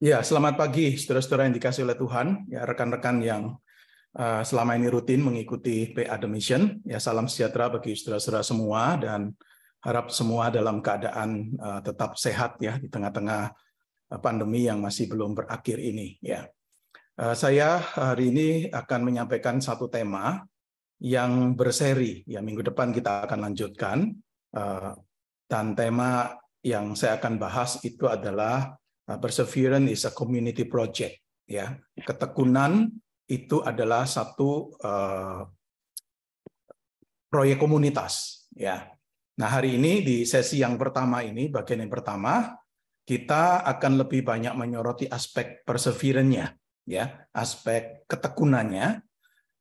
Ya, selamat pagi saudara-saudara yang dikasih oleh Tuhan, ya rekan-rekan yang eh, selama ini rutin mengikuti PA The Mission. Ya, salam sejahtera bagi saudara-saudara semua dan harap semua dalam keadaan eh, tetap sehat ya di tengah-tengah eh, pandemi yang masih belum berakhir ini ya. saya hari ini akan menyampaikan satu tema yang berseri ya minggu depan kita akan lanjutkan uh, dan tema yang saya akan bahas itu adalah Uh, perseverance is a community project ya ketekunan itu adalah satu uh, proyek komunitas ya nah hari ini di sesi yang pertama ini bagian yang pertama kita akan lebih banyak menyoroti aspek perseverance-nya ya aspek ketekunannya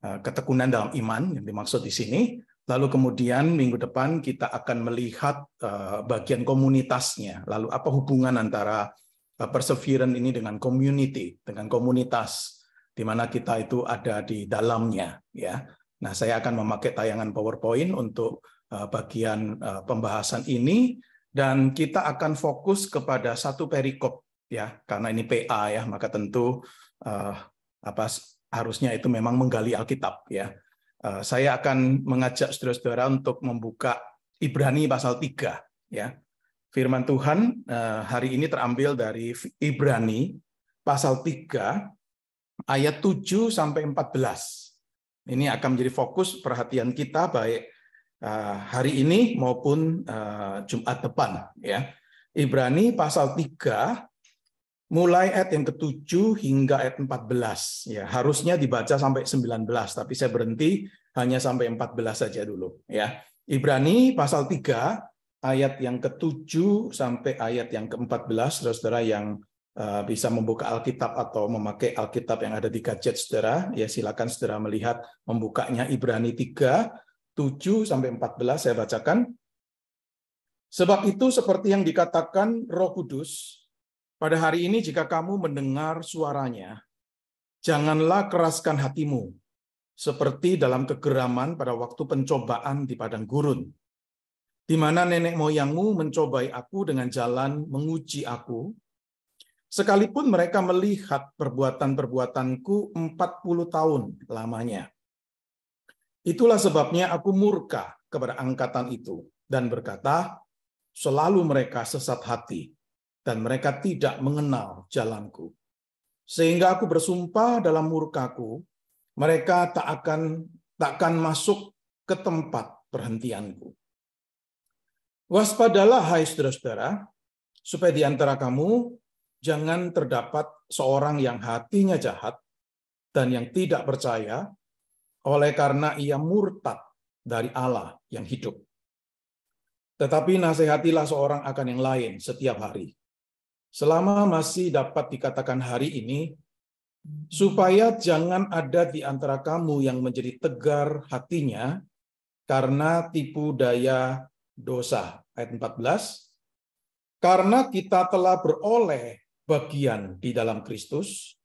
uh, ketekunan dalam iman yang dimaksud di sini Lalu kemudian minggu depan kita akan melihat uh, bagian komunitasnya. Lalu apa hubungan antara Nah, perseverance ini dengan community, dengan komunitas di mana kita itu ada di dalamnya ya. Nah, saya akan memakai tayangan PowerPoint untuk eh, bagian eh, pembahasan ini dan kita akan fokus kepada satu perikop ya karena ini PA ya maka tentu eh, apa harusnya itu memang menggali Alkitab ya. saya akan mengajak saudara-saudara untuk membuka Ibrani pasal 3 ya. Firman Tuhan eh, hari ini terambil dari Ibrani pasal 3 ayat 7 sampai 14. Ini akan menjadi fokus perhatian kita baik eh, hari ini maupun eh, Jumat depan ya. Ibrani pasal 3 mulai ayat yang ke-7 hingga ayat 14 ya. Harusnya dibaca sampai 19 tapi saya berhenti hanya sampai 14 saja dulu ya. Ibrani pasal 3 ayat yang ke-7 sampai ayat yang ke-14, saudara-saudara yang eh, bisa membuka Alkitab atau memakai Alkitab yang ada di gadget saudara, ya silakan saudara melihat membukanya Ibrani 3, 7 sampai 14 saya bacakan. Sebab itu seperti yang dikatakan Roh Kudus, pada hari ini jika kamu mendengar suaranya, janganlah keraskan hatimu, seperti dalam kegeraman pada waktu pencobaan di padang gurun di mana nenek moyangmu mencobai aku dengan jalan menguji aku, sekalipun mereka melihat perbuatan-perbuatanku 40 tahun lamanya. Itulah sebabnya aku murka kepada angkatan itu dan berkata, selalu mereka sesat hati dan mereka tidak mengenal jalanku. Sehingga aku bersumpah dalam murkaku, mereka tak akan takkan masuk ke tempat perhentianku. Waspadalah hai saudara-saudara, supaya di antara kamu jangan terdapat seorang yang hatinya jahat dan yang tidak percaya oleh karena ia murtad dari Allah yang hidup. Tetapi nasihatilah seorang akan yang lain setiap hari. Selama masih dapat dikatakan hari ini, supaya jangan ada di antara kamu yang menjadi tegar hatinya karena tipu daya dosa. Ayat 14. Karena kita telah beroleh bagian di dalam Kristus,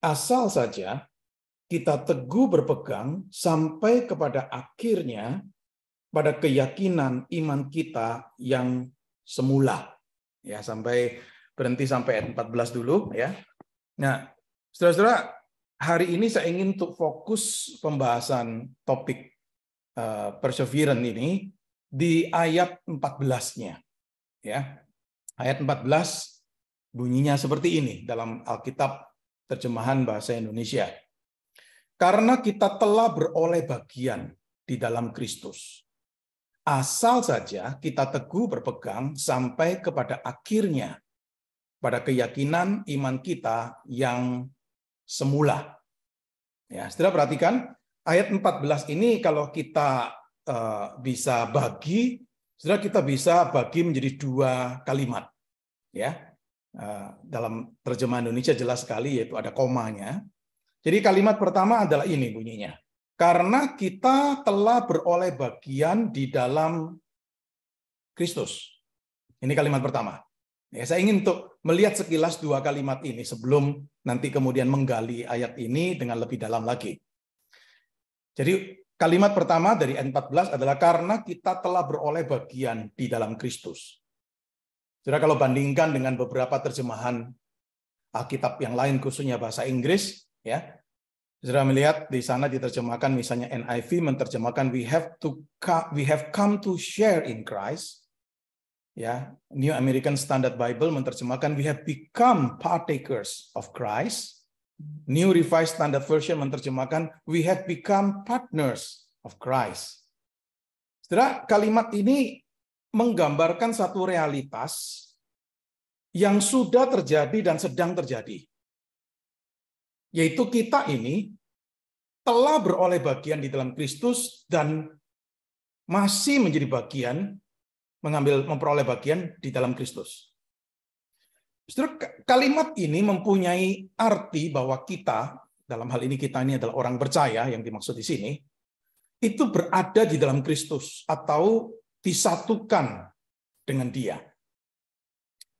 asal saja kita teguh berpegang sampai kepada akhirnya pada keyakinan iman kita yang semula. Ya, sampai berhenti sampai ayat 14 dulu ya. Nah, Saudara-saudara, hari ini saya ingin untuk fokus pembahasan topik uh, perseverance ini di ayat 14-nya. Ya. Ayat 14 bunyinya seperti ini dalam Alkitab terjemahan bahasa Indonesia. Karena kita telah beroleh bagian di dalam Kristus. Asal saja kita teguh berpegang sampai kepada akhirnya pada keyakinan iman kita yang semula. Ya, setelah perhatikan ayat 14 ini kalau kita Eh, bisa bagi, sudah kita bisa bagi menjadi dua kalimat, ya. Eh, dalam terjemahan Indonesia jelas sekali yaitu ada komanya. Jadi kalimat pertama adalah ini bunyinya. Karena kita telah beroleh bagian di dalam Kristus. Ini kalimat pertama. Ya, saya ingin untuk melihat sekilas dua kalimat ini sebelum nanti kemudian menggali ayat ini dengan lebih dalam lagi. Jadi Kalimat pertama dari N14 adalah karena kita telah beroleh bagian di dalam Kristus. Jadi kalau bandingkan dengan beberapa terjemahan Alkitab yang lain khususnya bahasa Inggris, ya. Sudah melihat di sana diterjemahkan misalnya NIV menerjemahkan we have to come, we have come to share in Christ. Ya, New American Standard Bible menerjemahkan we have become partakers of Christ. New Revised Standard Version menerjemahkan we have become partners of Christ. Saudara, kalimat ini menggambarkan satu realitas yang sudah terjadi dan sedang terjadi. Yaitu kita ini telah beroleh bagian di dalam Kristus dan masih menjadi bagian mengambil memperoleh bagian di dalam Kristus. Justru kalimat ini mempunyai arti bahwa kita, dalam hal ini kita ini adalah orang percaya yang dimaksud di sini, itu berada di dalam Kristus atau disatukan dengan dia.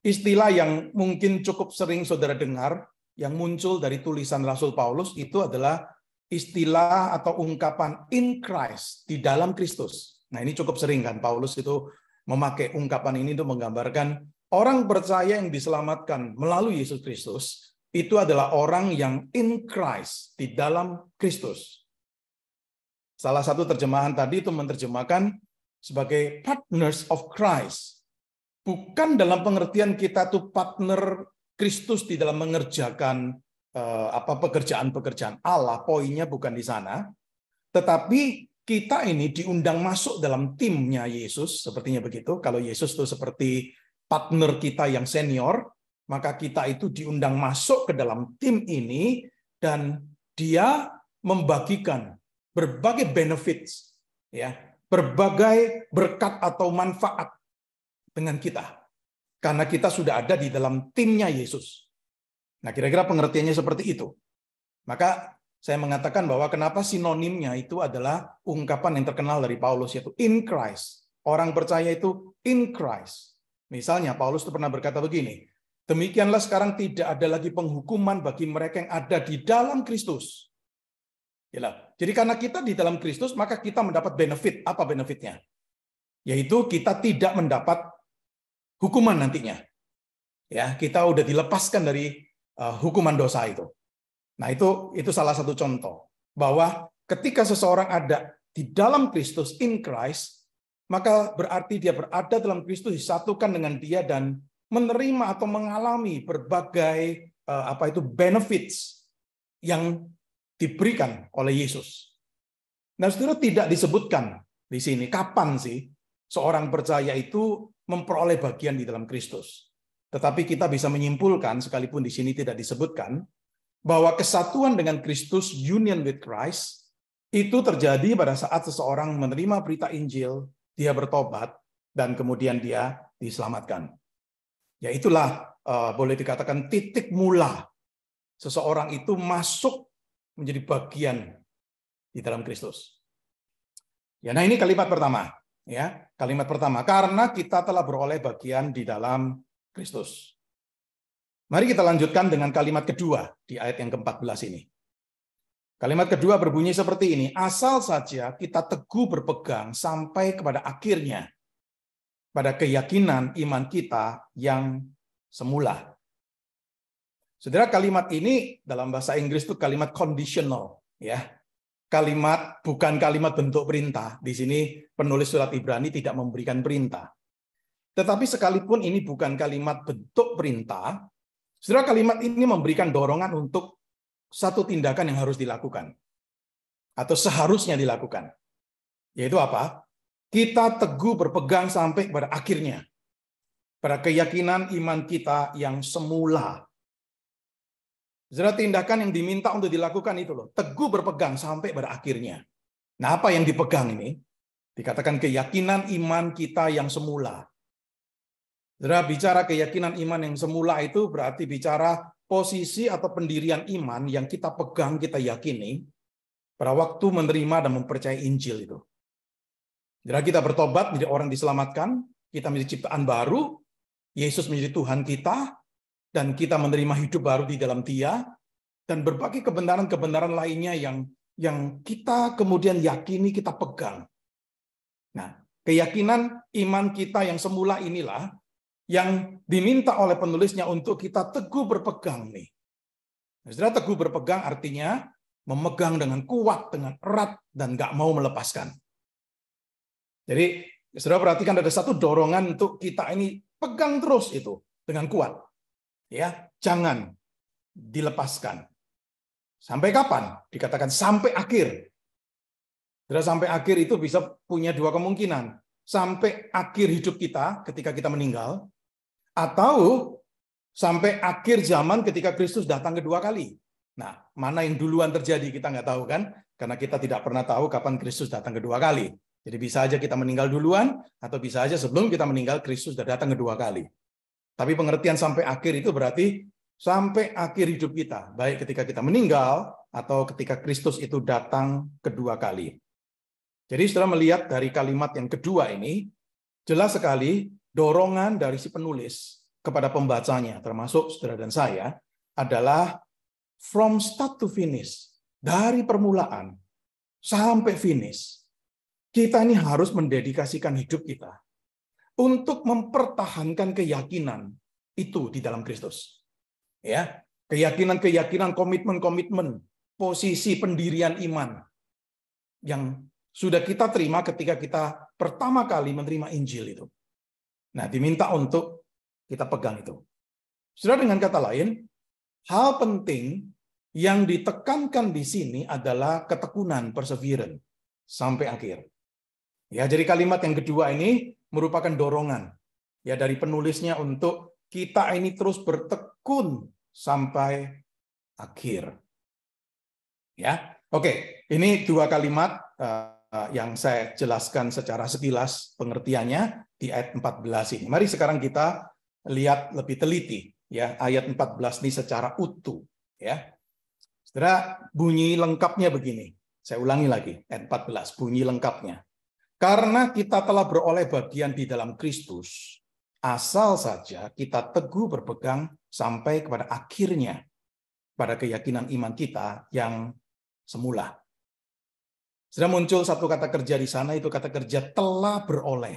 Istilah yang mungkin cukup sering saudara dengar yang muncul dari tulisan Rasul Paulus itu adalah istilah atau ungkapan in Christ, di dalam Kristus. Nah ini cukup sering kan, Paulus itu memakai ungkapan ini untuk menggambarkan Orang percaya yang diselamatkan melalui Yesus Kristus itu adalah orang yang in Christ, di dalam Kristus. Salah satu terjemahan tadi itu menerjemahkan sebagai partners of Christ. Bukan dalam pengertian kita tuh partner Kristus di dalam mengerjakan eh, apa pekerjaan-pekerjaan Allah, poinnya bukan di sana. Tetapi kita ini diundang masuk dalam timnya Yesus, sepertinya begitu. Kalau Yesus tuh seperti partner kita yang senior, maka kita itu diundang masuk ke dalam tim ini dan dia membagikan berbagai benefits ya, berbagai berkat atau manfaat dengan kita. Karena kita sudah ada di dalam timnya Yesus. Nah, kira-kira pengertiannya seperti itu. Maka saya mengatakan bahwa kenapa sinonimnya itu adalah ungkapan yang terkenal dari Paulus yaitu in Christ. Orang percaya itu in Christ. Misalnya Paulus itu pernah berkata begini, demikianlah sekarang tidak ada lagi penghukuman bagi mereka yang ada di dalam Kristus. Ya jadi karena kita di dalam Kristus, maka kita mendapat benefit. Apa benefitnya? Yaitu kita tidak mendapat hukuman nantinya. Ya, kita udah dilepaskan dari uh, hukuman dosa itu. Nah, itu itu salah satu contoh bahwa ketika seseorang ada di dalam Kristus in Christ, maka berarti dia berada dalam Kristus disatukan dengan dia dan menerima atau mengalami berbagai eh, apa itu benefits yang diberikan oleh Yesus. Nah, saudara tidak disebutkan di sini kapan sih seorang percaya itu memperoleh bagian di dalam Kristus. Tetapi kita bisa menyimpulkan sekalipun di sini tidak disebutkan bahwa kesatuan dengan Kristus, union with Christ, itu terjadi pada saat seseorang menerima berita Injil, dia bertobat, dan kemudian dia diselamatkan. Ya itulah uh, boleh dikatakan titik mula seseorang itu masuk menjadi bagian di dalam Kristus. Ya, nah ini kalimat pertama, ya. Kalimat pertama karena kita telah beroleh bagian di dalam Kristus. Mari kita lanjutkan dengan kalimat kedua di ayat yang ke-14 ini. Kalimat kedua berbunyi seperti ini, asal saja kita teguh berpegang sampai kepada akhirnya pada keyakinan iman kita yang semula. Saudara kalimat ini dalam bahasa Inggris itu kalimat conditional ya. Kalimat bukan kalimat bentuk perintah. Di sini penulis surat Ibrani tidak memberikan perintah. Tetapi sekalipun ini bukan kalimat bentuk perintah, saudara kalimat ini memberikan dorongan untuk satu tindakan yang harus dilakukan atau seharusnya dilakukan. Yaitu apa? Kita teguh berpegang sampai pada akhirnya. Pada keyakinan iman kita yang semula. Zera tindakan yang diminta untuk dilakukan itu loh. Teguh berpegang sampai pada akhirnya. Nah apa yang dipegang ini? Dikatakan keyakinan iman kita yang semula. Zera bicara keyakinan iman yang semula itu berarti bicara posisi atau pendirian iman yang kita pegang, kita yakini pada waktu menerima dan mempercayai Injil itu. Jadi kita bertobat menjadi orang diselamatkan, kita menjadi ciptaan baru, Yesus menjadi Tuhan kita, dan kita menerima hidup baru di dalam Dia, dan berbagai kebenaran-kebenaran lainnya yang yang kita kemudian yakini kita pegang. Nah, keyakinan iman kita yang semula inilah yang diminta oleh penulisnya untuk kita teguh berpegang nih. Saudara teguh berpegang artinya memegang dengan kuat, dengan erat, dan nggak mau melepaskan. Jadi saudara perhatikan ada satu dorongan untuk kita ini pegang terus itu dengan kuat. Ya, jangan dilepaskan. Sampai kapan? Dikatakan sampai akhir. Saudara sampai akhir itu bisa punya dua kemungkinan sampai akhir hidup kita ketika kita meninggal atau sampai akhir zaman ketika Kristus datang kedua kali. Nah, mana yang duluan terjadi kita nggak tahu kan? Karena kita tidak pernah tahu kapan Kristus datang kedua kali. Jadi bisa aja kita meninggal duluan atau bisa aja sebelum kita meninggal Kristus sudah datang kedua kali. Tapi pengertian sampai akhir itu berarti sampai akhir hidup kita, baik ketika kita meninggal atau ketika Kristus itu datang kedua kali. Jadi setelah melihat dari kalimat yang kedua ini, jelas sekali dorongan dari si penulis kepada pembacanya, termasuk saudara dan saya, adalah from start to finish, dari permulaan sampai finish, kita ini harus mendedikasikan hidup kita untuk mempertahankan keyakinan itu di dalam Kristus. Ya, keyakinan-keyakinan, komitmen-komitmen, posisi pendirian iman yang sudah kita terima ketika kita pertama kali menerima Injil itu. Nah, diminta untuk kita pegang itu. Sudah dengan kata lain, hal penting yang ditekankan di sini adalah ketekunan, perseverance sampai akhir. Ya, jadi kalimat yang kedua ini merupakan dorongan ya dari penulisnya untuk kita ini terus bertekun sampai akhir. Ya. Oke, ini dua kalimat eh, Eh, yang saya jelaskan secara sekilas pengertiannya di ayat 14 ini. Mari sekarang kita lihat lebih teliti ya ayat 14 ini secara utuh ya. Saudara, bunyi lengkapnya begini. Saya ulangi lagi ayat 14 bunyi lengkapnya. Karena kita telah beroleh bagian di dalam Kristus, asal saja kita teguh berpegang sampai kepada akhirnya pada keyakinan iman kita yang semula. Sudah muncul satu kata kerja di sana, itu kata kerja telah beroleh.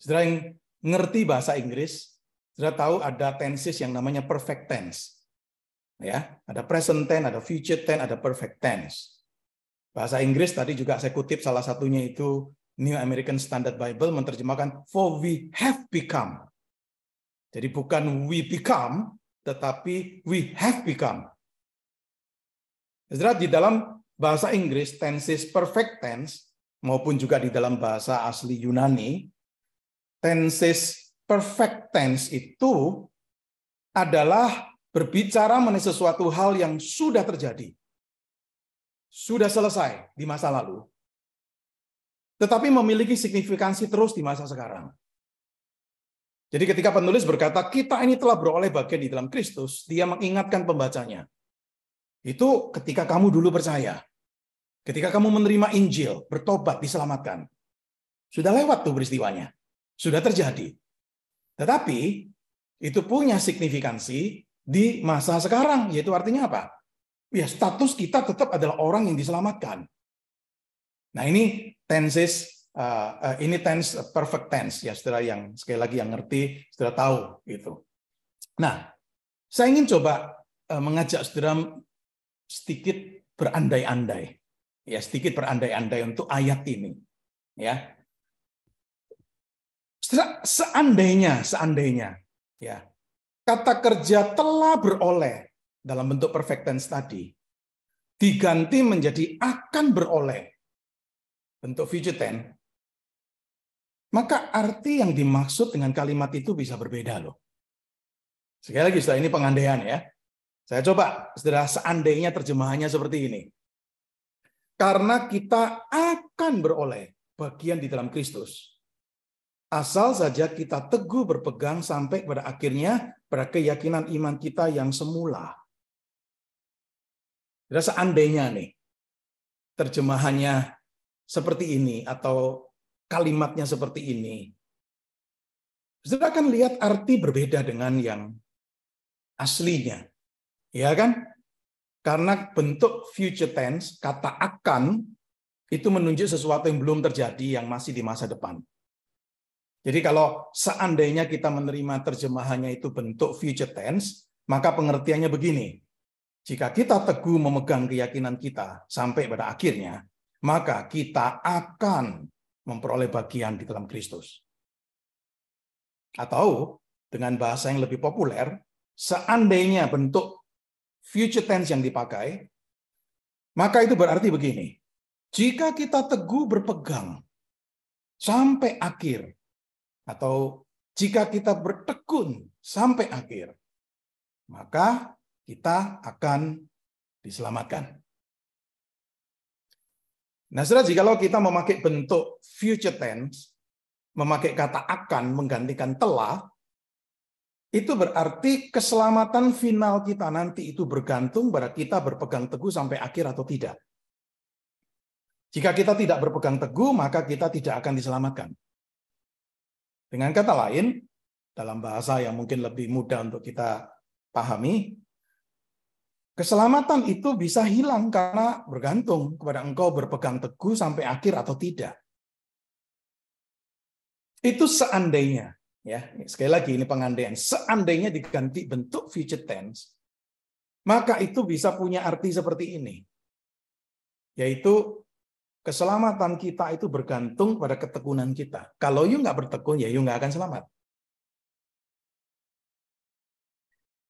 Saudara yang ngerti bahasa Inggris, sudah tahu ada tenses yang namanya perfect tense. Ya, ada present tense, ada future tense, ada perfect tense. Bahasa Inggris tadi juga saya kutip salah satunya itu New American Standard Bible menerjemahkan for we have become. Jadi bukan we become, tetapi we have become. Saudara di dalam bahasa Inggris tenses perfect tense maupun juga di dalam bahasa asli Yunani tenses perfect tense itu adalah berbicara mengenai sesuatu hal yang sudah terjadi. Sudah selesai di masa lalu. Tetapi memiliki signifikansi terus di masa sekarang. Jadi ketika penulis berkata, kita ini telah beroleh bagian di dalam Kristus, dia mengingatkan pembacanya. Itu ketika kamu dulu percaya. Ketika kamu menerima Injil, bertobat, diselamatkan. Sudah lewat tuh peristiwanya. Sudah terjadi. Tetapi itu punya signifikansi di masa sekarang. Yaitu artinya apa? Ya status kita tetap adalah orang yang diselamatkan. Nah ini tenses uh, uh, ini tense eh, perfect tense ya setelah yang sekali lagi yang ngerti setelah tahu gitu. Nah saya ingin coba mengajak saudara sedikit berandai-andai. Ya, sedikit berandai-andai untuk ayat ini. Ya. Seandainya, seandainya ya. Kata kerja telah beroleh dalam bentuk perfect tense tadi diganti menjadi akan beroleh bentuk future tense maka arti yang dimaksud dengan kalimat itu bisa berbeda loh. Sekali lagi, setelah ini pengandaian ya. Saya coba, saudara, seandainya terjemahannya seperti ini. Karena kita akan beroleh bagian di dalam Kristus. Asal saja kita teguh berpegang sampai pada akhirnya pada keyakinan iman kita yang semula. Jadi seandainya nih, terjemahannya seperti ini atau kalimatnya seperti ini. Saudara akan lihat arti berbeda dengan yang aslinya. Ya kan? Karena bentuk future tense, kata akan, itu menunjuk sesuatu yang belum terjadi, yang masih di masa depan. Jadi kalau seandainya kita menerima terjemahannya itu bentuk future tense, maka pengertiannya begini. Jika kita teguh memegang keyakinan kita sampai pada akhirnya, maka kita akan memperoleh bagian di dalam Kristus. Atau dengan bahasa yang lebih populer, seandainya bentuk future tense yang dipakai, maka itu berarti begini. Jika kita teguh berpegang sampai akhir, atau jika kita bertekun sampai akhir, maka kita akan diselamatkan. Nah, saudara, jikalau kita memakai bentuk future tense, memakai kata akan menggantikan telah, itu berarti keselamatan final kita nanti itu bergantung pada kita berpegang teguh sampai akhir atau tidak. Jika kita tidak berpegang teguh, maka kita tidak akan diselamatkan. Dengan kata lain, dalam bahasa yang mungkin lebih mudah untuk kita pahami, keselamatan itu bisa hilang karena bergantung kepada engkau berpegang teguh sampai akhir atau tidak. Itu seandainya ya sekali lagi ini pengandaian seandainya diganti bentuk future tense maka itu bisa punya arti seperti ini yaitu keselamatan kita itu bergantung pada ketekunan kita kalau you nggak bertekun ya you nggak akan selamat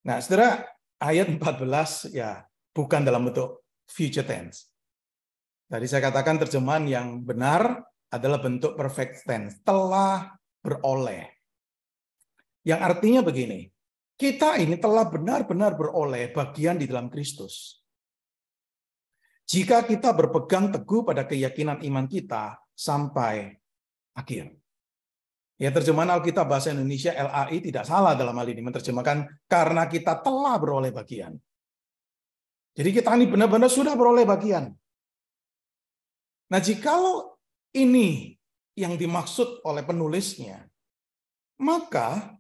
nah saudara ayat 14 ya bukan dalam bentuk future tense tadi saya katakan terjemahan yang benar adalah bentuk perfect tense telah beroleh yang artinya begini, kita ini telah benar-benar beroleh bagian di dalam Kristus. Jika kita berpegang teguh pada keyakinan iman kita sampai akhir. Ya terjemahan Alkitab bahasa Indonesia LAI tidak salah dalam hal ini menerjemahkan karena kita telah beroleh bagian. Jadi kita ini benar-benar sudah beroleh bagian. Nah, jikalau ini yang dimaksud oleh penulisnya, maka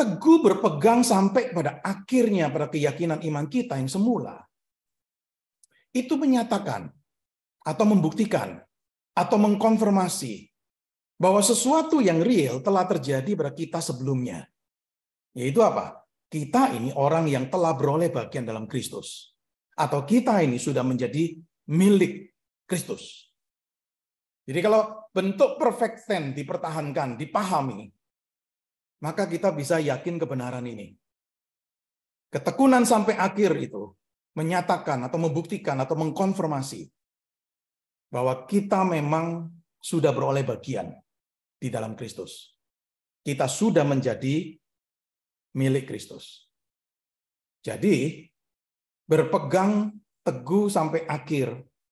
teguh berpegang sampai pada akhirnya pada keyakinan iman kita yang semula. Itu menyatakan atau membuktikan atau mengkonfirmasi bahwa sesuatu yang real telah terjadi pada kita sebelumnya. Yaitu apa? Kita ini orang yang telah beroleh bagian dalam Kristus. Atau kita ini sudah menjadi milik Kristus. Jadi kalau bentuk perfect tense dipertahankan, dipahami, maka kita bisa yakin kebenaran ini. Ketekunan sampai akhir itu menyatakan atau membuktikan atau mengkonfirmasi bahwa kita memang sudah beroleh bagian di dalam Kristus. Kita sudah menjadi milik Kristus. Jadi, berpegang teguh sampai akhir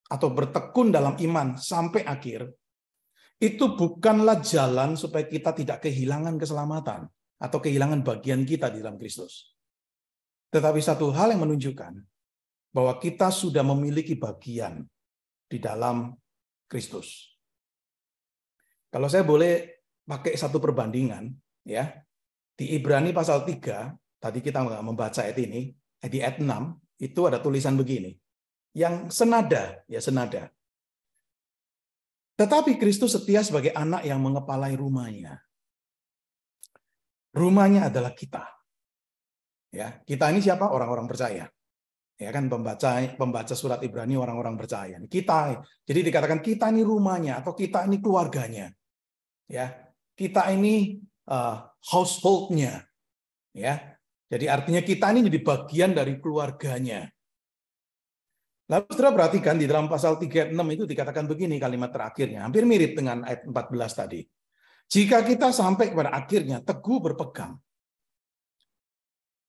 atau bertekun dalam iman sampai akhir itu bukanlah jalan supaya kita tidak kehilangan keselamatan atau kehilangan bagian kita di dalam Kristus. Tetapi satu hal yang menunjukkan bahwa kita sudah memiliki bagian di dalam Kristus. Kalau saya boleh pakai satu perbandingan, ya di Ibrani pasal 3, tadi kita membaca ayat ini, di ayat 6, itu ada tulisan begini, yang senada, ya senada. Tetapi Kristus setia sebagai anak yang mengepalai rumahnya. Rumahnya adalah kita. Ya, kita ini siapa? Orang-orang percaya. Ya kan pembaca pembaca surat Ibrani orang-orang percaya. Kita. Jadi dikatakan kita ini rumahnya atau kita ini keluarganya. Ya. Kita ini uh, household-nya. Ya. Jadi artinya kita ini jadi bagian dari keluarganya. Lalu setelah perhatikan di dalam pasal 36 itu dikatakan begini kalimat terakhirnya, hampir mirip dengan ayat 14 tadi. Jika kita sampai kepada akhirnya teguh berpegang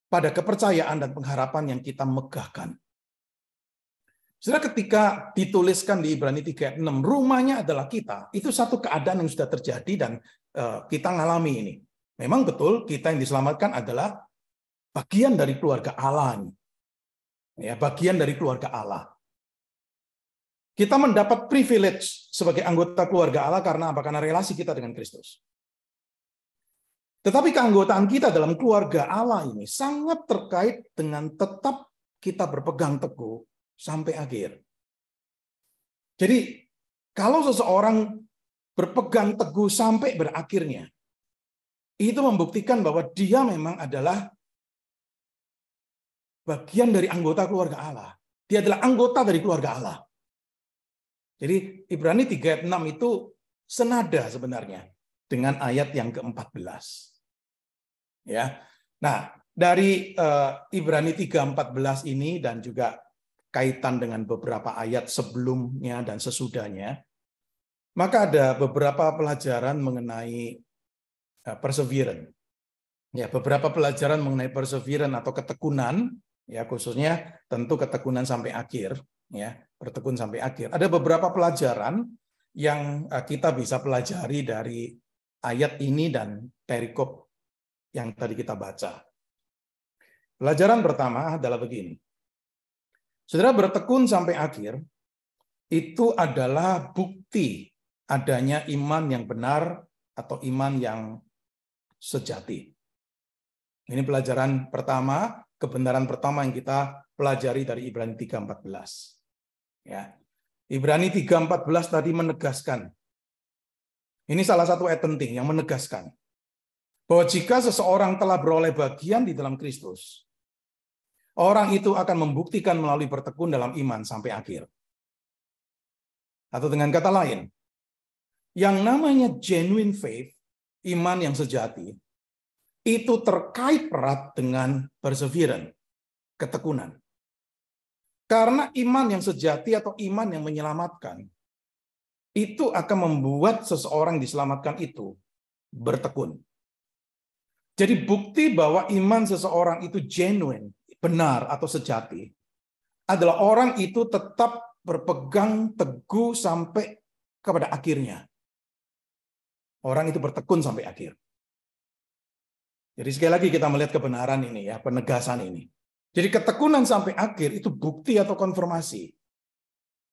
pada kepercayaan dan pengharapan yang kita megahkan. setelah ketika dituliskan di Ibrani 36, rumahnya adalah kita. Itu satu keadaan yang sudah terjadi dan eh, kita ngalami ini. Memang betul kita yang diselamatkan adalah bagian dari keluarga Allah. Ini ya bagian dari keluarga Allah. Kita mendapat privilege sebagai anggota keluarga Allah karena apa? Karena relasi kita dengan Kristus. Tetapi keanggotaan kita dalam keluarga Allah ini sangat terkait dengan tetap kita berpegang teguh sampai akhir. Jadi kalau seseorang berpegang teguh sampai berakhirnya, itu membuktikan bahwa dia memang adalah bagian dari anggota keluarga Allah. Dia adalah anggota dari keluarga Allah. Jadi Ibrani 3 ayat 6 itu senada sebenarnya dengan ayat yang ke-14. Ya. Nah, dari eh, Ibrani 3:14 ini dan juga kaitan dengan beberapa ayat sebelumnya dan sesudahnya, maka ada beberapa pelajaran mengenai eh, perseverance. Ya, beberapa pelajaran mengenai perseverance atau ketekunan ya khususnya tentu ketekunan sampai akhir ya bertekun sampai akhir ada beberapa pelajaran yang eh, kita bisa pelajari dari ayat ini dan perikop yang tadi kita baca pelajaran pertama adalah begini saudara bertekun sampai akhir itu adalah bukti adanya iman yang benar atau iman yang sejati ini pelajaran pertama kebenaran pertama yang kita pelajari dari Ibrani 3:14. Ya. Ibrani 3:14 tadi menegaskan. Ini salah satu ayat penting yang menegaskan bahwa jika seseorang telah beroleh bagian di dalam Kristus, orang itu akan membuktikan melalui bertekun dalam iman sampai akhir. Atau dengan kata lain, yang namanya genuine faith, iman yang sejati, itu terkait erat dengan perseverance, ketekunan. Karena iman yang sejati atau iman yang menyelamatkan itu akan membuat seseorang diselamatkan itu bertekun. Jadi bukti bahwa iman seseorang itu genuine, benar atau sejati adalah orang itu tetap berpegang teguh sampai kepada akhirnya. Orang itu bertekun sampai akhir. Jadi sekali lagi kita melihat kebenaran ini ya, penegasan ini. Jadi ketekunan sampai akhir itu bukti atau konfirmasi.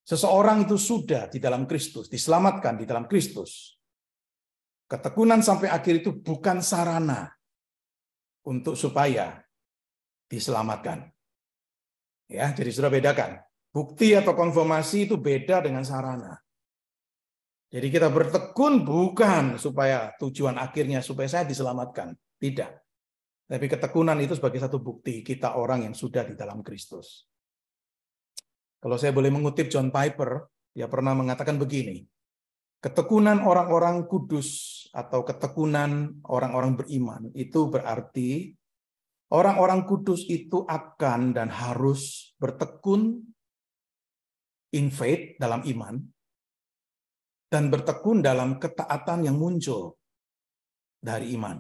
Seseorang itu sudah di dalam Kristus, diselamatkan di dalam Kristus. Ketekunan sampai akhir itu bukan sarana untuk supaya diselamatkan. Ya, jadi sudah bedakan. Bukti atau konfirmasi itu beda dengan sarana. Jadi kita bertekun bukan supaya tujuan akhirnya supaya saya diselamatkan. Tidak. Tapi ketekunan itu sebagai satu bukti kita orang yang sudah di dalam Kristus. Kalau saya boleh mengutip John Piper, dia pernah mengatakan begini, ketekunan orang-orang kudus atau ketekunan orang-orang beriman itu berarti orang-orang kudus itu akan dan harus bertekun in faith dalam iman dan bertekun dalam ketaatan yang muncul dari iman.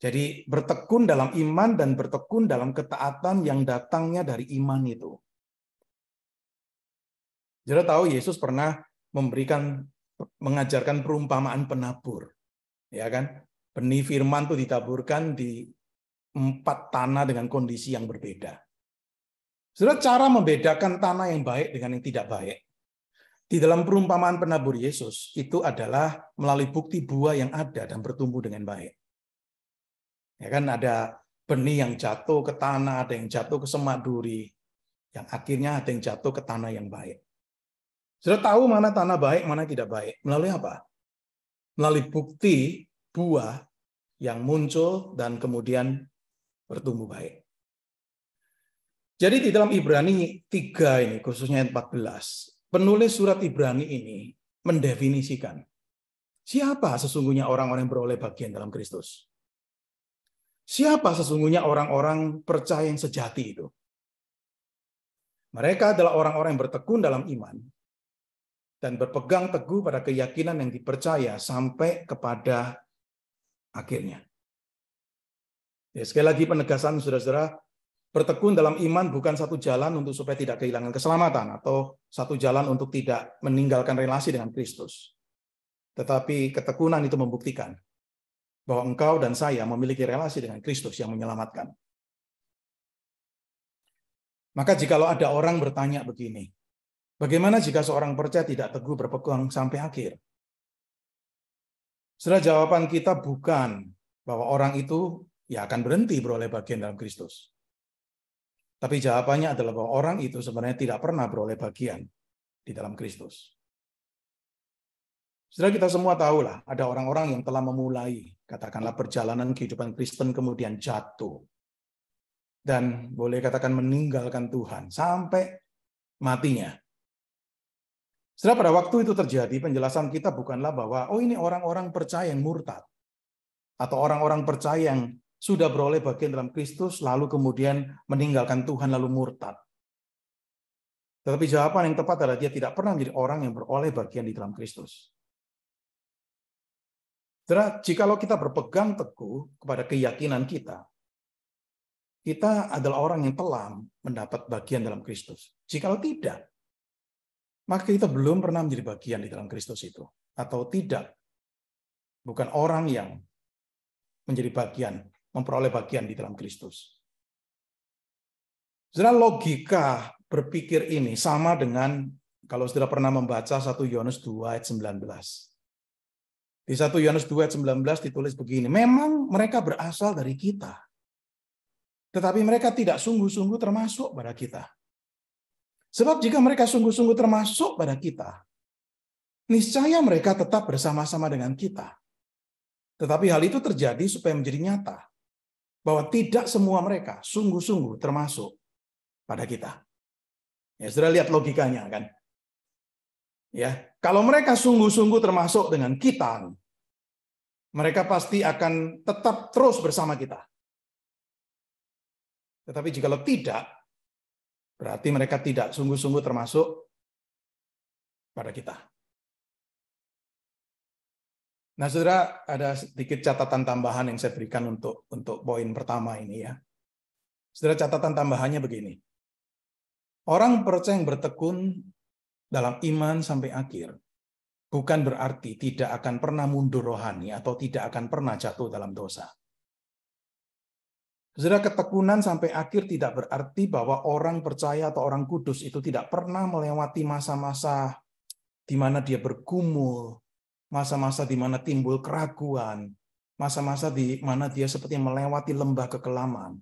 Jadi bertekun dalam iman dan bertekun dalam ketaatan yang datangnya dari iman itu. Jadi tahu Yesus pernah memberikan mengajarkan perumpamaan penabur. Ya kan? Benih firman itu ditaburkan di empat tanah dengan kondisi yang berbeda. Sudah cara membedakan tanah yang baik dengan yang tidak baik. Di dalam perumpamaan penabur Yesus itu adalah melalui bukti buah yang ada dan bertumbuh dengan baik. Ya kan ada benih yang jatuh ke tanah, ada yang jatuh ke semak duri, yang akhirnya ada yang jatuh ke tanah yang baik. Sudah tahu mana tanah baik, mana tidak baik. Melalui apa? Melalui bukti buah yang muncul dan kemudian bertumbuh baik. Jadi di dalam Ibrani 3 ini, khususnya yang 14, penulis surat Ibrani ini mendefinisikan siapa sesungguhnya orang-orang yang beroleh bagian dalam Kristus. Siapa sesungguhnya orang-orang percaya yang sejati itu? Mereka adalah orang-orang yang bertekun dalam iman dan berpegang teguh pada keyakinan yang dipercaya sampai kepada akhirnya. Ya, sekali lagi penegasan saudara-saudara, bertekun dalam iman bukan satu jalan untuk supaya tidak kehilangan keselamatan atau satu jalan untuk tidak meninggalkan relasi dengan Kristus. Tetapi ketekunan itu membuktikan bahwa engkau dan saya memiliki relasi dengan Kristus yang menyelamatkan. Maka jikalau ada orang bertanya begini, bagaimana jika seorang percaya tidak teguh berpegang sampai akhir? Setelah jawaban kita bukan bahwa orang itu ya akan berhenti beroleh bagian dalam Kristus. Tapi jawabannya adalah bahwa orang itu sebenarnya tidak pernah beroleh bagian di dalam Kristus. Setelah kita semua tahulah ada orang-orang yang telah memulai katakanlah perjalanan kehidupan Kristen kemudian jatuh dan boleh katakan meninggalkan Tuhan sampai matinya. Setelah pada waktu itu terjadi, penjelasan kita bukanlah bahwa, oh ini orang-orang percaya yang murtad. Atau orang-orang percaya yang sudah beroleh bagian dalam Kristus, lalu kemudian meninggalkan Tuhan, lalu murtad. Tetapi jawaban yang tepat adalah dia tidak pernah menjadi orang yang beroleh bagian di dalam Kristus. Saudara, jikalau kita berpegang teguh kepada keyakinan kita, kita adalah orang yang telah mendapat bagian dalam Kristus. Jikalau tidak, maka kita belum pernah menjadi bagian di dalam Kristus itu. Atau tidak, bukan orang yang menjadi bagian, memperoleh bagian di dalam Kristus. Saudara, logika berpikir ini sama dengan kalau sudah pernah membaca 1 Yohanes 2 ayat 19 di 1 Yohanes 2 ayat 19 ditulis begini, memang mereka berasal dari kita. Tetapi mereka tidak sungguh-sungguh termasuk pada kita. Sebab jika mereka sungguh-sungguh termasuk pada kita, niscaya mereka tetap bersama-sama dengan kita. Tetapi hal itu terjadi supaya menjadi nyata bahwa tidak semua mereka sungguh-sungguh termasuk pada kita. Ya, sudah lihat logikanya kan? Ya, kalau mereka sungguh-sungguh termasuk dengan kita, mereka pasti akan tetap terus bersama kita. Tetapi jikalau tidak, berarti mereka tidak sungguh-sungguh termasuk pada kita. Nah, saudara, ada sedikit catatan tambahan yang saya berikan untuk untuk poin pertama ini ya. Saudara, catatan tambahannya begini. Orang percaya yang bertekun dalam iman sampai akhir bukan berarti tidak akan pernah mundur rohani atau tidak akan pernah jatuh dalam dosa. Saudara ketekunan sampai akhir tidak berarti bahwa orang percaya atau orang kudus itu tidak pernah melewati masa-masa di mana dia bergumul, masa-masa di mana timbul keraguan, masa-masa di mana dia seperti melewati lembah kekelaman,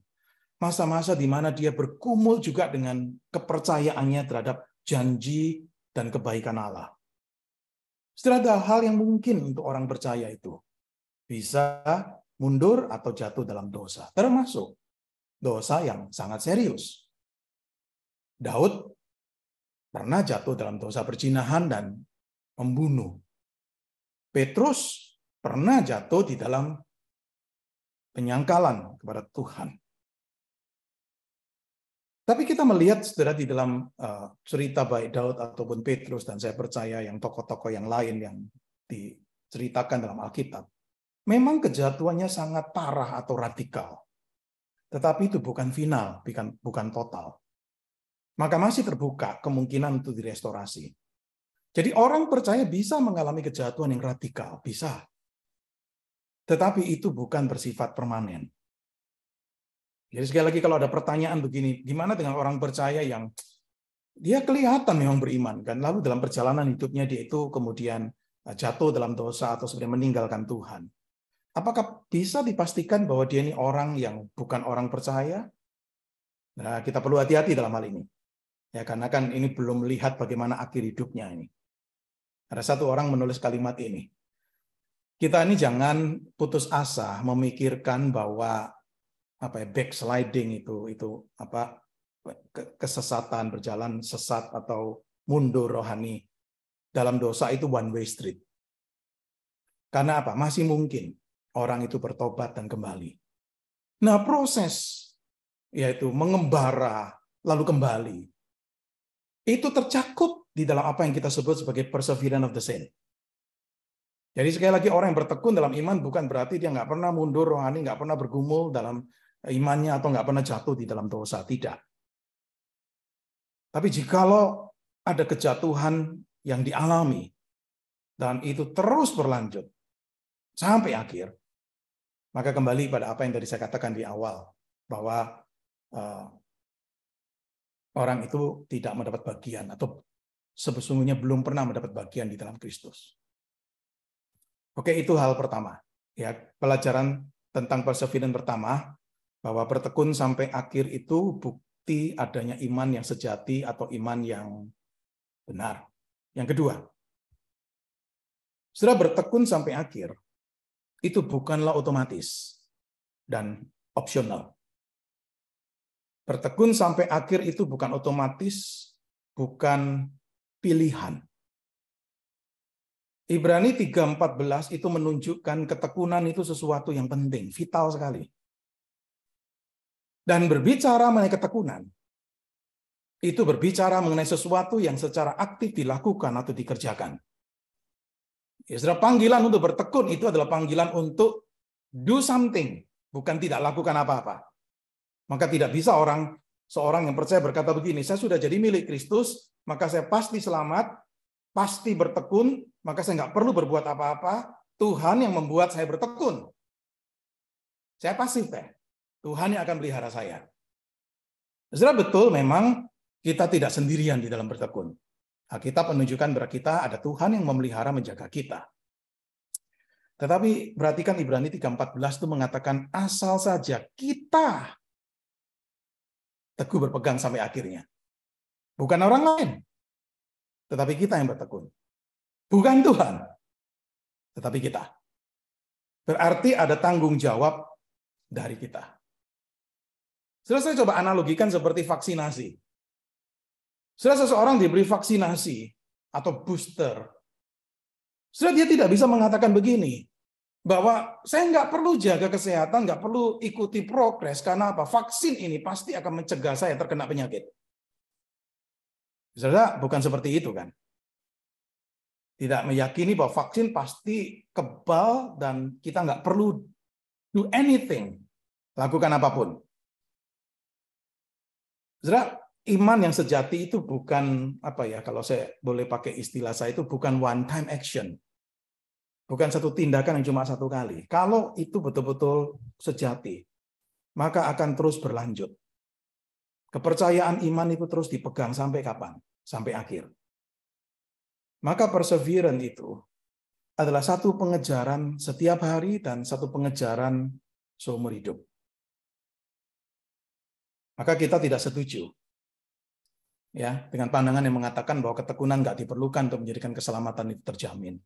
masa-masa di mana dia bergumul juga dengan kepercayaannya terhadap janji dan kebaikan Allah. Setelah ada hal yang mungkin untuk orang percaya itu. Bisa mundur atau jatuh dalam dosa. Termasuk dosa yang sangat serius. Daud pernah jatuh dalam dosa percinahan dan membunuh. Petrus pernah jatuh di dalam penyangkalan kepada Tuhan. Tapi kita melihat saudara di dalam eh, cerita baik Daud ataupun Petrus dan saya percaya yang tokoh-tokoh yang lain yang diceritakan dalam Alkitab, memang kejatuhannya sangat parah atau radikal. Tetapi itu bukan final, bukan bukan total. Maka masih terbuka kemungkinan untuk direstorasi. Jadi orang percaya bisa mengalami kejatuhan yang radikal, bisa. Tetapi itu bukan bersifat permanen. Jadi sekali lagi kalau ada pertanyaan begini, gimana dengan orang percaya yang dia kelihatan memang beriman kan, lalu dalam perjalanan hidupnya dia itu kemudian eh, jatuh dalam dosa atau sebenarnya meninggalkan Tuhan. Apakah bisa dipastikan bahwa dia ini orang yang bukan orang percaya? Nah, kita perlu hati-hati dalam hal ini. Ya, karena kan ini belum melihat bagaimana akhir hidupnya ini. Ada satu orang menulis kalimat ini. Kita ini jangan putus asa memikirkan bahwa apa ya backsliding itu itu apa kesesatan berjalan sesat atau mundur rohani dalam dosa itu one way street. Karena apa? Masih mungkin orang itu bertobat dan kembali. Nah, proses yaitu mengembara lalu kembali. Itu tercakup di dalam apa yang kita sebut sebagai perseverance of the saint. Jadi sekali lagi orang yang bertekun dalam iman bukan berarti dia nggak pernah mundur rohani, nggak pernah bergumul dalam imannya atau nggak pernah jatuh di dalam dosa. Tidak. Tapi jikalau ada kejatuhan yang dialami dan itu terus berlanjut sampai akhir, maka kembali pada apa yang tadi saya katakan di awal bahwa uh, orang itu tidak mendapat bagian atau sebesungguhnya belum pernah mendapat bagian di dalam Kristus. Oke, itu hal pertama. Ya, pelajaran tentang perseverance pertama bahwa bertekun sampai akhir itu bukti adanya iman yang sejati atau iman yang benar. Yang kedua, setelah bertekun sampai akhir, itu bukanlah otomatis dan opsional. Bertekun sampai akhir itu bukan otomatis, bukan pilihan. Ibrani 3.14 itu menunjukkan ketekunan itu sesuatu yang penting, vital sekali. Dan berbicara mengenai ketekunan, itu berbicara mengenai sesuatu yang secara aktif dilakukan atau dikerjakan. Ya, panggilan untuk bertekun itu adalah panggilan untuk do something, bukan tidak lakukan apa-apa. Maka tidak bisa orang seorang yang percaya berkata begini, saya sudah jadi milik Kristus, maka saya pasti selamat, pasti bertekun, maka saya nggak perlu berbuat apa-apa. Tuhan yang membuat saya bertekun. Saya pasif ya. Tuhan yang akan melihara saya. Sebenarnya betul memang kita tidak sendirian di dalam bertekun. Kita menunjukkan bahwa kita ada Tuhan yang memelihara menjaga kita. Tetapi perhatikan Ibrani 3.14 itu mengatakan asal saja kita teguh berpegang sampai akhirnya. Bukan orang lain. Tetapi kita yang bertekun. Bukan Tuhan. Tetapi kita. Berarti ada tanggung jawab dari kita. Sudah saya coba analogikan seperti vaksinasi. Setelah seseorang diberi vaksinasi atau booster, setelah dia tidak bisa mengatakan begini, bahwa saya nggak perlu jaga kesehatan, nggak perlu ikuti progres, karena apa? Vaksin ini pasti akan mencegah saya terkena penyakit. Sudah bukan seperti itu kan? Tidak meyakini bahwa vaksin pasti kebal dan kita nggak perlu do anything, lakukan apapun. Zera, iman yang sejati itu bukan apa ya kalau saya boleh pakai istilah saya itu bukan one time action. Bukan satu tindakan yang cuma satu kali. Kalau itu betul-betul sejati, maka akan terus berlanjut. Kepercayaan iman itu terus dipegang sampai kapan? Sampai akhir. Maka perseverance itu adalah satu pengejaran setiap hari dan satu pengejaran seumur hidup maka kita tidak setuju ya dengan pandangan yang mengatakan bahwa ketekunan nggak diperlukan untuk menjadikan keselamatan itu terjamin.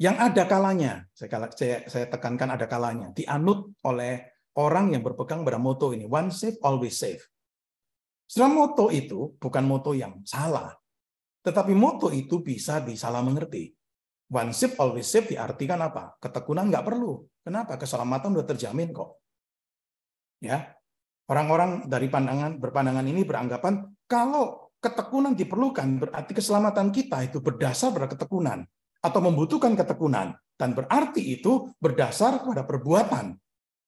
Yang ada kalanya, saya, saya, tekankan ada kalanya, dianut oleh orang yang berpegang pada moto ini, one safe always safe. Setelah moto itu bukan moto yang salah, tetapi moto itu bisa disalah mengerti. One safe always safe diartikan apa? Ketekunan nggak perlu. Kenapa? Keselamatan udah terjamin kok. Ya, Orang-orang dari pandangan berpandangan ini beranggapan kalau ketekunan diperlukan berarti keselamatan kita itu berdasar pada ketekunan atau membutuhkan ketekunan dan berarti itu berdasar pada perbuatan.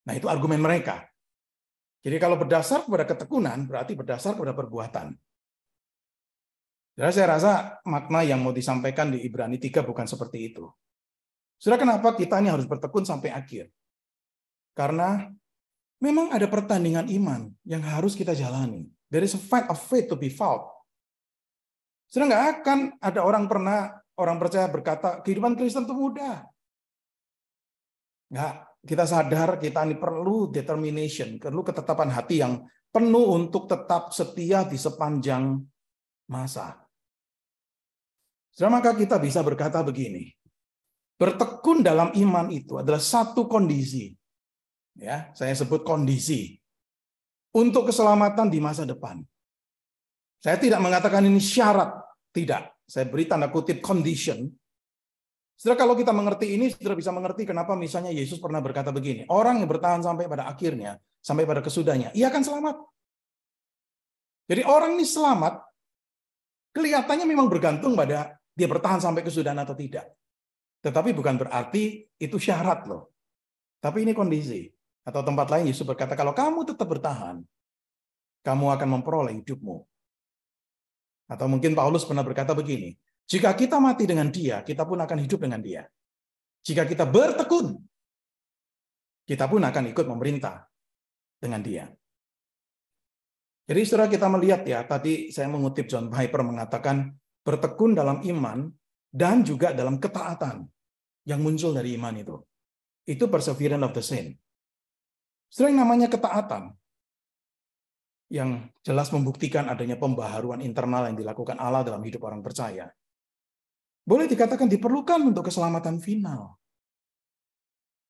Nah, itu argumen mereka. Jadi kalau berdasar kepada ketekunan berarti berdasar kepada perbuatan. Jadi saya rasa makna yang mau disampaikan di Ibrani 3 bukan seperti itu. Sudah kenapa kita ini harus bertekun sampai akhir? Karena Memang ada pertandingan iman yang harus kita jalani. There is a fight of faith to be fought. Sudah nggak akan ada orang pernah orang percaya berkata kehidupan Kristen itu mudah. Nggak. Kita sadar kita ini perlu determination, perlu ketetapan hati yang penuh untuk tetap setia di sepanjang masa. Sudah maka kita bisa berkata begini, bertekun dalam iman itu adalah satu kondisi ya saya sebut kondisi untuk keselamatan di masa depan. Saya tidak mengatakan ini syarat, tidak. Saya beri tanda kutip condition. Setelah kalau kita mengerti ini, sudah bisa mengerti kenapa misalnya Yesus pernah berkata begini, orang yang bertahan sampai pada akhirnya, sampai pada kesudahnya, ia akan selamat. Jadi orang ini selamat, kelihatannya memang bergantung pada dia bertahan sampai kesudahan atau tidak. Tetapi bukan berarti itu syarat loh. Tapi ini kondisi. Atau tempat lain Yesus berkata, kalau kamu tetap bertahan, kamu akan memperoleh hidupmu. Atau mungkin Paulus pernah berkata begini, jika kita mati dengan dia, kita pun akan hidup dengan dia. Jika kita bertekun, kita pun akan ikut memerintah dengan dia. Jadi saudara kita melihat ya, tadi saya mengutip John Piper mengatakan, bertekun dalam iman dan juga dalam ketaatan yang muncul dari iman itu. Itu perseverance of the saint. Sering namanya ketaatan yang jelas membuktikan adanya pembaharuan internal yang dilakukan Allah dalam hidup orang percaya. Boleh dikatakan diperlukan untuk keselamatan final.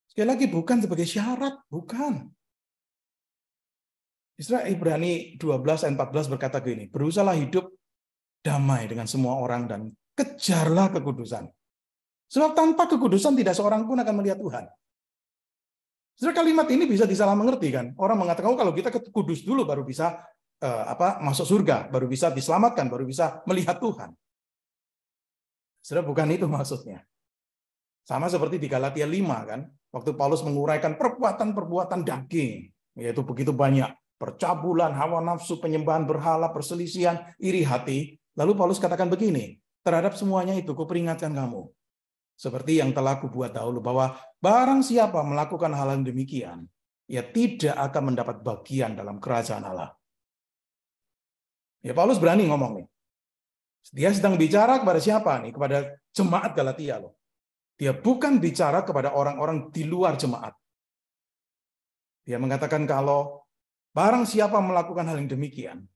Sekali lagi bukan sebagai syarat, bukan. Israel Ibrani 12 ayat 14 berkata gini, berusahalah hidup damai dengan semua orang dan kejarlah kekudusan. Sebab tanpa kekudusan tidak seorang pun akan melihat Tuhan. Sebenarnya kalimat ini bisa disalah mengerti kan. Orang mengatakan, oh kalau kita ke Kudus dulu baru bisa eh, apa masuk surga, baru bisa diselamatkan, baru bisa melihat Tuhan. Sebenarnya bukan itu maksudnya. Sama seperti di Galatia 5 kan, waktu Paulus menguraikan perbuatan-perbuatan daging, yaitu begitu banyak percabulan, hawa nafsu, penyembahan berhala, perselisihan, iri hati. Lalu Paulus katakan begini, terhadap semuanya itu kuperingatkan kamu. Seperti yang telah kubuat dahulu bahwa Barang siapa melakukan hal yang demikian, ia tidak akan mendapat bagian dalam kerajaan Allah. Ya Paulus berani ngomong nih. Dia sedang bicara kepada siapa nih? Kepada jemaat Galatia loh. Dia bukan bicara kepada orang-orang di luar jemaat. Dia mengatakan kalau barang siapa melakukan hal yang demikian,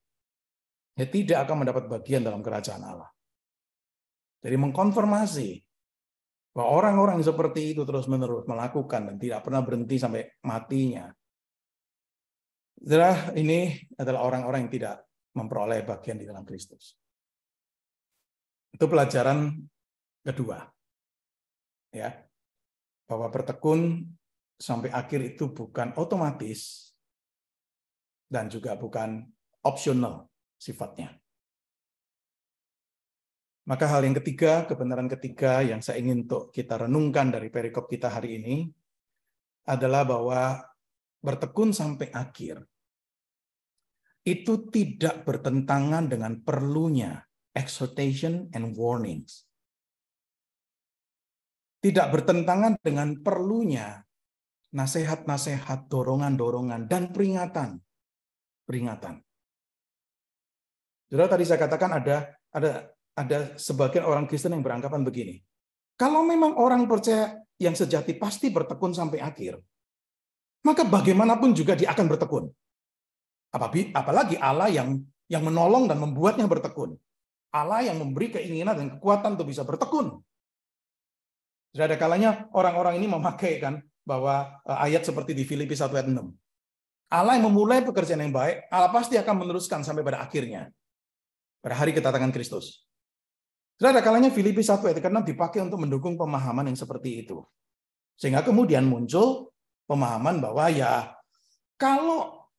ya tidak akan mendapat bagian dalam kerajaan Allah. Jadi mengkonfirmasi bahwa orang-orang seperti itu terus-menerus melakukan dan tidak pernah berhenti sampai matinya. Setelah ini adalah orang-orang yang tidak memperoleh bagian di dalam Kristus. Itu pelajaran kedua. Ya. Bahwa bertekun sampai akhir itu bukan otomatis dan juga bukan opsional sifatnya. Maka hal yang ketiga, kebenaran ketiga yang saya ingin untuk kita renungkan dari perikop kita hari ini adalah bahwa bertekun sampai akhir itu tidak bertentangan dengan perlunya exhortation and warnings. Tidak bertentangan dengan perlunya nasihat-nasihat, dorongan-dorongan, dan peringatan. Peringatan. Jadi tadi saya katakan ada ada ada sebagian orang Kristen yang beranggapan begini. Kalau memang orang percaya yang sejati pasti bertekun sampai akhir, maka bagaimanapun juga dia akan bertekun. Apalagi Allah yang yang menolong dan membuatnya bertekun. Allah yang memberi keinginan dan kekuatan untuk bisa bertekun. Sudah ada kalanya orang-orang ini memakai kan bahwa eh, ayat seperti di Filipi 1 ayat 6. Allah yang memulai pekerjaan yang baik, Allah pasti akan meneruskan sampai pada akhirnya. Pada hari kedatangan Kristus. Sudah ada kalanya Filipi 1 ayat karena dipakai untuk mendukung pemahaman yang seperti itu. Sehingga kemudian muncul pemahaman bahwa ya kalau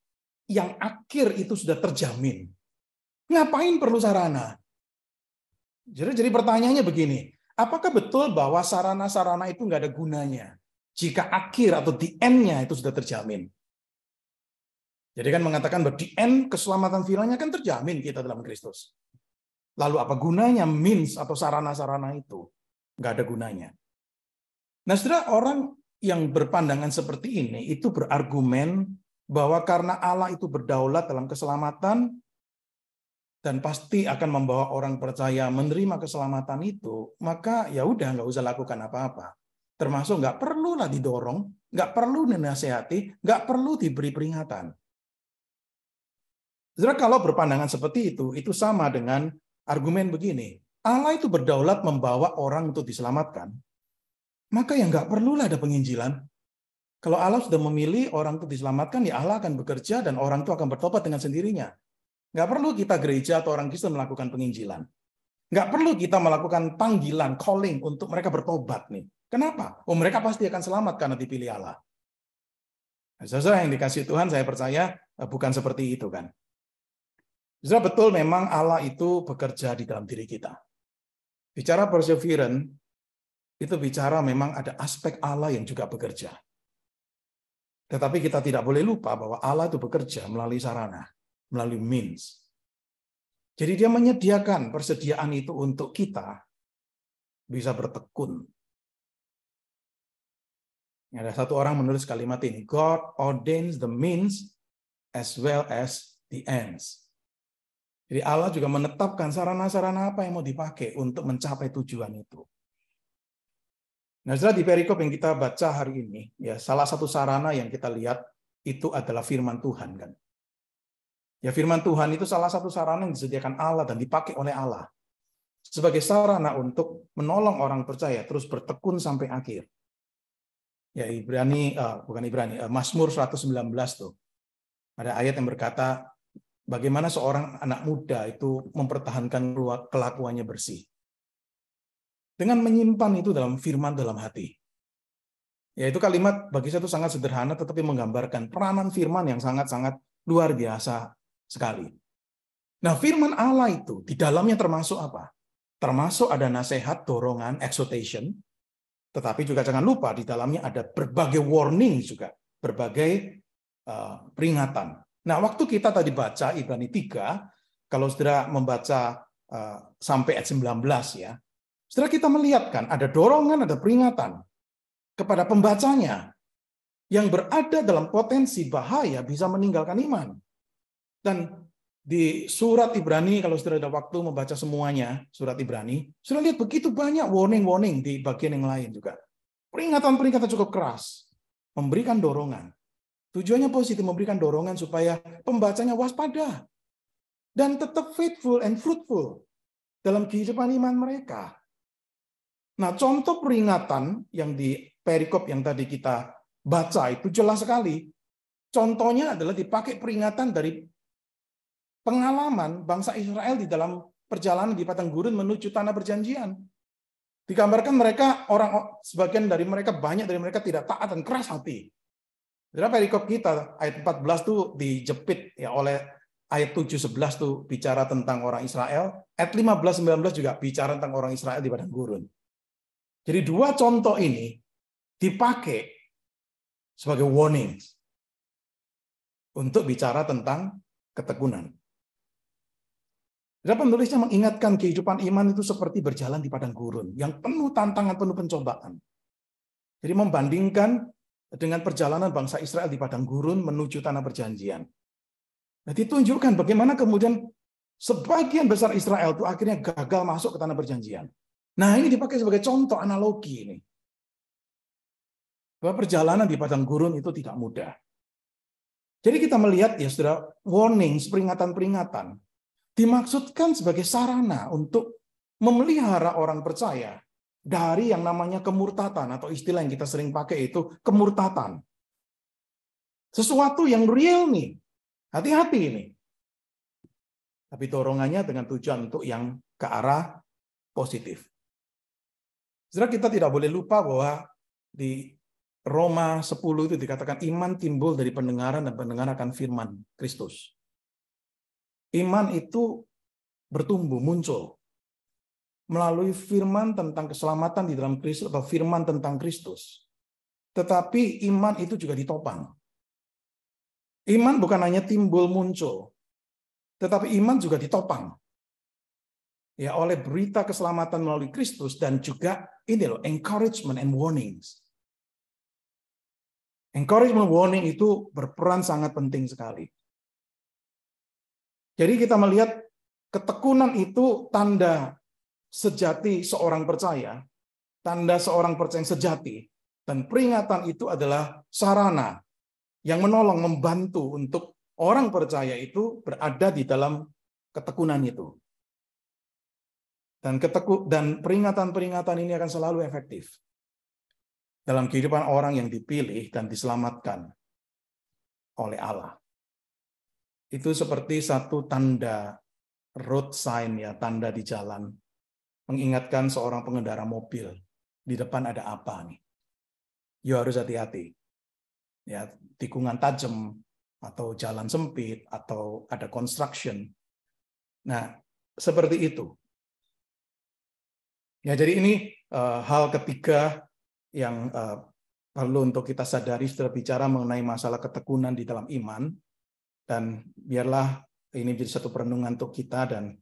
yang akhir itu sudah terjamin, ngapain perlu sarana? Jadi, jadi pertanyaannya begini, apakah betul bahwa sarana-sarana itu nggak ada gunanya jika akhir atau di end-nya itu sudah terjamin? Jadi kan mengatakan bahwa di end keselamatan finalnya kan terjamin kita dalam Kristus. Lalu apa gunanya means atau sarana-sarana itu? Nggak ada gunanya. Nah, saudara, orang yang berpandangan seperti ini itu berargumen bahwa karena Allah itu berdaulat dalam keselamatan dan pasti akan membawa orang percaya menerima keselamatan itu, maka ya udah nggak usah lakukan apa-apa. Termasuk nggak perlu lah didorong, nggak perlu dinasehati, nggak perlu diberi peringatan. Saudara, kalau berpandangan seperti itu, itu sama dengan argumen begini, Allah itu berdaulat membawa orang untuk diselamatkan, maka ya nggak perlulah ada penginjilan. Kalau Allah sudah memilih orang untuk diselamatkan, ya Allah akan bekerja dan orang itu akan bertobat dengan sendirinya. Nggak perlu kita gereja atau orang Kristen melakukan penginjilan. Nggak perlu kita melakukan panggilan, calling untuk mereka bertobat nih. Kenapa? Oh, mereka pasti akan selamat karena dipilih Allah. Nah, Saudara yang dikasih Tuhan, saya percaya eh, bukan seperti itu kan. Sudah betul memang Allah itu bekerja di dalam diri kita. Bicara perseverance, itu bicara memang ada aspek Allah yang juga bekerja. Tetapi kita tidak boleh lupa bahwa Allah itu bekerja melalui sarana, melalui means. Jadi dia menyediakan persediaan itu untuk kita bisa bertekun. Ada satu orang menulis kalimat ini, God ordains the means as well as the ends. Jadi Allah juga menetapkan sarana-sarana apa yang mau dipakai untuk mencapai tujuan itu. Nah, setelah di perikop yang kita baca hari ini, ya salah satu sarana yang kita lihat itu adalah firman Tuhan kan. Ya firman Tuhan itu salah satu sarana yang disediakan Allah dan dipakai oleh Allah sebagai sarana untuk menolong orang percaya terus bertekun sampai akhir. Ya Ibrani uh, bukan Ibrani, uh, Mazmur 119 tuh. Ada ayat yang berkata bagaimana seorang anak muda itu mempertahankan kelakuannya bersih. Dengan menyimpan itu dalam firman dalam hati. Yaitu kalimat bagi saya itu sangat sederhana tetapi menggambarkan peranan firman yang sangat-sangat luar biasa sekali. Nah, firman Allah itu di dalamnya termasuk apa? Termasuk ada nasihat, dorongan, exhortation, tetapi juga jangan lupa di dalamnya ada berbagai warning juga, berbagai eh, peringatan. Nah, waktu kita tadi baca Ibrani 3, kalau saudara membaca eh, sampai ayat 19 ya, saudara kita melihat kan ada dorongan, ada peringatan kepada pembacanya yang berada dalam potensi bahaya bisa meninggalkan iman. Dan di surat Ibrani, kalau sudah ada waktu membaca semuanya, surat Ibrani, sudah lihat begitu banyak warning-warning di bagian yang lain juga. Peringatan-peringatan cukup keras, memberikan dorongan Tujuannya positif memberikan dorongan supaya pembacanya waspada dan tetap faithful and fruitful dalam kehidupan iman mereka. Nah, contoh peringatan yang di perikop yang tadi kita baca itu jelas sekali. Contohnya adalah dipakai peringatan dari pengalaman bangsa Israel di dalam perjalanan di padang gurun menuju tanah perjanjian. Digambarkan mereka orang sebagian dari mereka banyak dari mereka tidak taat dan keras hati. Saudara perikop kita ayat 14 tuh dijepit ya oleh ayat 7 11 tuh bicara tentang orang Israel, ayat 15 19 juga bicara tentang orang Israel di padang gurun. Jadi dua contoh ini dipakai sebagai warning untuk bicara tentang ketekunan. Dan penulisnya mengingatkan kehidupan iman itu seperti berjalan di padang gurun yang penuh tantangan, penuh pencobaan. Jadi membandingkan dengan perjalanan bangsa Israel di padang gurun menuju tanah perjanjian. Nah, ditunjukkan bagaimana kemudian sebagian besar Israel itu akhirnya gagal masuk ke tanah perjanjian. Nah, ini dipakai sebagai contoh analogi ini. Bahwa perjalanan di padang gurun itu tidak mudah. Jadi kita melihat ya sudah warning, peringatan-peringatan dimaksudkan sebagai sarana untuk memelihara orang percaya dari yang namanya kemurtatan atau istilah yang kita sering pakai itu kemurtatan. Sesuatu yang real nih. Hati-hati ini. Tapi dorongannya dengan tujuan untuk yang ke arah positif. Sebenarnya kita tidak boleh lupa bahwa di Roma 10 itu dikatakan iman timbul dari pendengaran dan pendengaran akan firman Kristus. Iman itu bertumbuh, muncul melalui firman tentang keselamatan di dalam Kristus atau firman tentang Kristus. Tetapi iman itu juga ditopang. Iman bukan hanya timbul muncul, tetapi iman juga ditopang. Ya, oleh berita keselamatan melalui Kristus dan juga ini loh encouragement and warnings. Encouragement warning itu berperan sangat penting sekali. Jadi kita melihat ketekunan itu tanda sejati seorang percaya, tanda seorang percaya yang sejati, dan peringatan itu adalah sarana yang menolong, membantu untuk orang percaya itu berada di dalam ketekunan itu. Dan keteku dan peringatan-peringatan ini akan selalu efektif dalam kehidupan orang yang dipilih dan diselamatkan oleh Allah. Itu seperti satu tanda road sign ya, tanda di jalan mengingatkan seorang pengendara mobil di depan ada apa nih. You harus hati-hati. Ya, tikungan tajam atau jalan sempit atau ada construction. Nah, seperti itu. Ya, jadi ini uh, hal ketiga yang uh, perlu untuk kita sadari setelah bicara mengenai masalah ketekunan di dalam iman dan biarlah ini menjadi satu perenungan untuk kita dan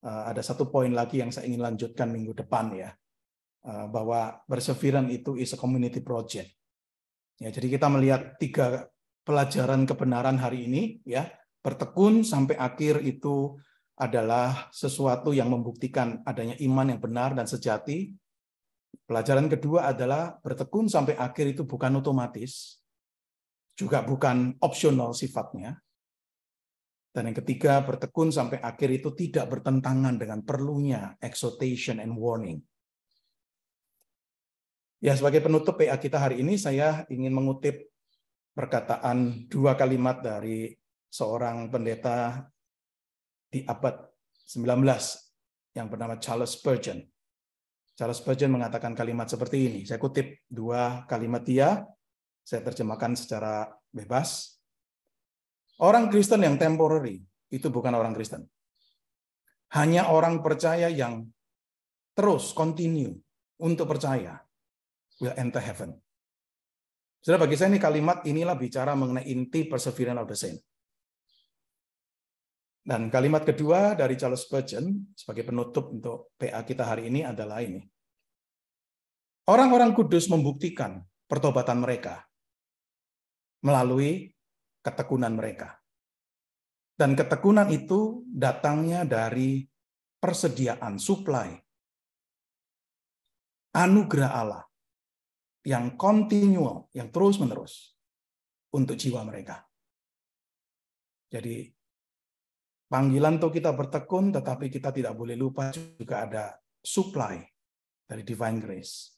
Eh, ada satu poin lagi yang saya ingin lanjutkan minggu depan ya eh, bahwa perseveran itu is a community project. Ya, jadi kita melihat tiga pelajaran kebenaran hari ini ya bertekun sampai akhir itu adalah sesuatu yang membuktikan adanya iman yang benar dan sejati. Pelajaran kedua adalah bertekun sampai akhir itu bukan otomatis, juga bukan opsional sifatnya, dan yang ketiga, bertekun sampai akhir itu tidak bertentangan dengan perlunya exhortation and warning. Ya, sebagai penutup PA kita hari ini, saya ingin mengutip perkataan dua kalimat dari seorang pendeta di abad 19 yang bernama Charles Spurgeon. Charles Spurgeon mengatakan kalimat seperti ini. Saya kutip dua kalimat dia, saya terjemahkan secara bebas. Orang Kristen yang temporary itu bukan orang Kristen. Hanya orang percaya yang terus continue untuk percaya will enter heaven. Sudah bagi saya ini kalimat inilah bicara mengenai inti perseverance of the saint. Dan kalimat kedua dari Charles Spurgeon sebagai penutup untuk PA kita hari ini adalah ini. Orang-orang kudus membuktikan pertobatan mereka melalui ketekunan mereka. Dan ketekunan itu datangnya dari persediaan supply anugerah Allah yang kontinual, yang terus-menerus untuk jiwa mereka. Jadi panggilan untuk kita bertekun, tetapi kita tidak boleh lupa juga ada supply dari divine grace.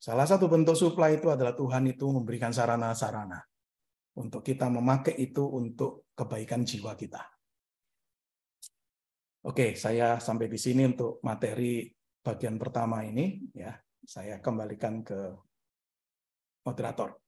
Salah satu bentuk supply itu adalah Tuhan itu memberikan sarana-sarana untuk kita memakai itu untuk kebaikan jiwa kita. Oke, saya sampai di sini untuk materi bagian pertama ini ya. Saya kembalikan ke moderator.